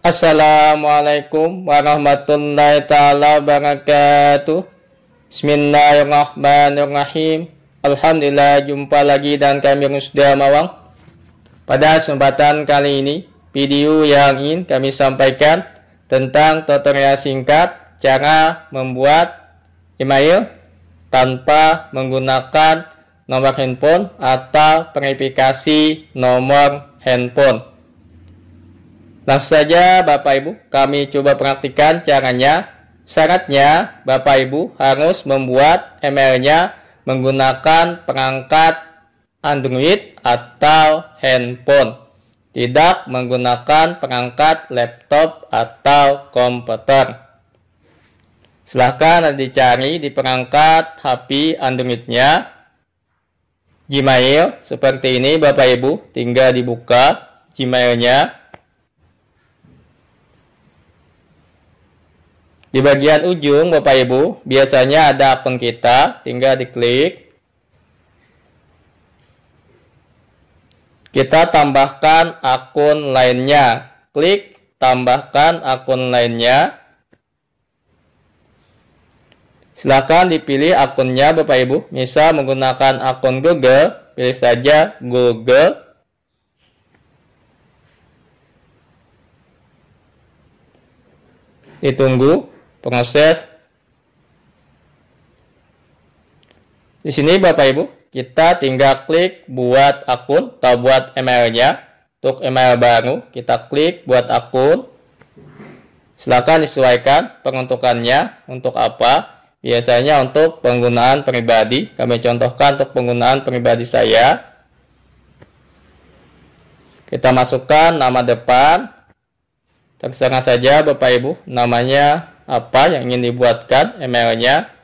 Assalamualaikum warahmatullahi taala wabarakatuh. Bismillahirrahmanirrahim. Alhamdulillah jumpa lagi dan kami yang sudah Mawang. Pada kesempatan kali ini, video yang ingin kami sampaikan tentang tutorial singkat cara membuat email tanpa menggunakan nomor handphone atau verifikasi nomor handphone. Langsung saja Bapak Ibu, kami coba perhatikan caranya. Syaratnya Bapak Ibu harus membuat ML-nya menggunakan perangkat Android atau handphone, tidak menggunakan perangkat laptop atau komputer. Silahkan dicari di perangkat HP Android-nya Gmail seperti ini Bapak Ibu, tinggal dibuka Gmail-nya Di bagian ujung Bapak Ibu, biasanya ada akun kita, tinggal diklik. Kita tambahkan akun lainnya. Klik tambahkan akun lainnya. Silakan dipilih akunnya Bapak Ibu. Misal menggunakan akun Google, pilih saja Google. ditunggu pengakses. Di sini Bapak Ibu, kita tinggal klik buat akun atau buat emailnya. Untuk email baru, kita klik buat akun. Silakan disesuaikan penguntukannya untuk apa. Biasanya untuk penggunaan pribadi. Kami contohkan untuk penggunaan pribadi saya. Kita masukkan nama depan. Terserah saja Bapak Ibu, namanya apa yang ingin dibuatkan ML-nya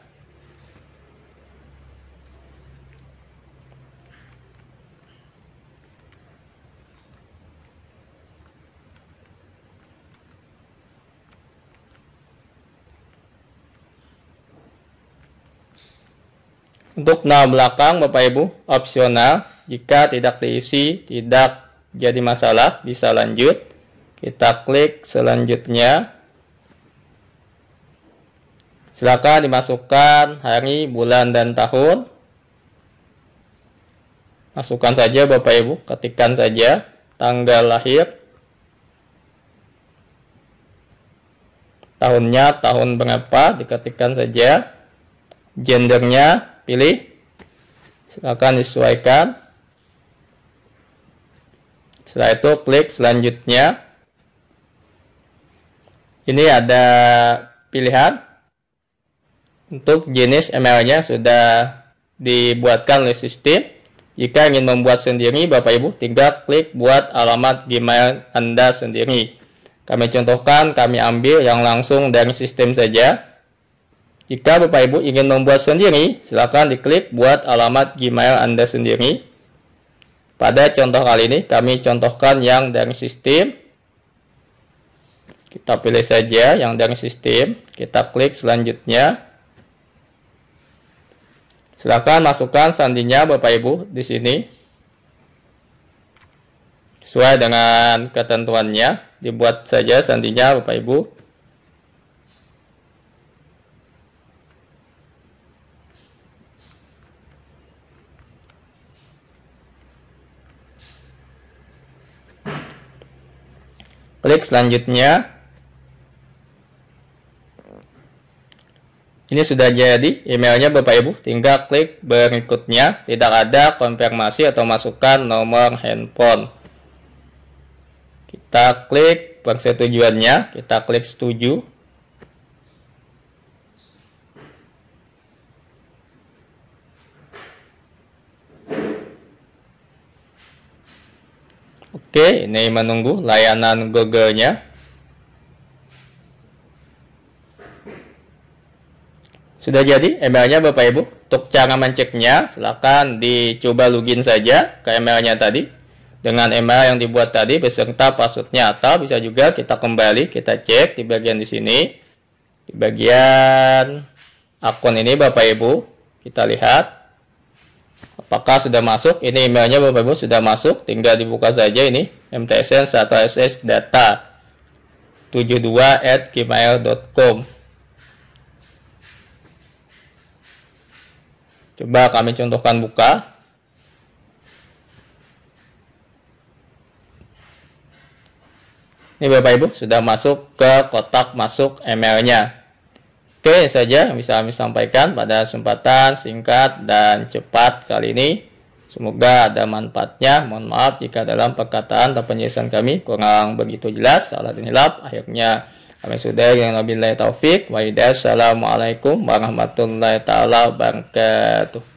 Untuk nama belakang Bapak Ibu opsional, jika tidak diisi tidak jadi masalah bisa lanjut. Kita klik selanjutnya. Silakan dimasukkan hari, bulan, dan tahun. Masukkan saja Bapak Ibu, ketikkan saja tanggal lahir, tahunnya, tahun berapa, diketikkan saja. Gendernya, pilih. Silakan disesuaikan. Setelah itu klik selanjutnya. Ini ada pilihan untuk jenis ML-nya sudah dibuatkan oleh sistem. Jika ingin membuat sendiri, Bapak Ibu tinggal klik buat alamat Gmail Anda sendiri. Kami contohkan, kami ambil yang langsung dari sistem saja. Jika Bapak Ibu ingin membuat sendiri, silakan diklik buat alamat Gmail Anda sendiri. Pada contoh kali ini, kami contohkan yang dari sistem. Kita pilih saja yang dari sistem. Kita klik selanjutnya. Silahkan masukkan sandinya Bapak Ibu di sini. Sesuai dengan ketentuannya, dibuat saja sandinya Bapak Ibu. Klik selanjutnya. Ini sudah jadi emailnya Bapak Ibu, tinggal klik berikutnya, tidak ada konfirmasi atau masukkan nomor handphone. Kita klik persetujuannya, kita klik setuju. Oke, ini menunggu layanan Google-nya. Sudah jadi emailnya Bapak Ibu? Untuk cara menceknya, silakan dicoba login saja ke emailnya tadi dengan email yang dibuat tadi beserta passwordnya atau bisa juga kita kembali kita cek di bagian di sini di bagian akun ini Bapak Ibu kita lihat apakah sudah masuk ini emailnya Bapak Ibu sudah masuk tinggal dibuka saja ini mtsn 1ss data 72 at gmail.com Coba kami contohkan buka. Ini Bapak Ibu sudah masuk ke kotak masuk emailnya. Oke saja bisa kami sampaikan pada kesempatan singkat dan cepat kali ini. Semoga ada manfaatnya. Mohon maaf jika dalam perkataan atau penjelasan kami kurang begitu jelas. Salah dan hilap. Akhirnya kami sudah yang lebih taufik. Wa Assalamualaikum warahmatullahi taala wabarakatuh.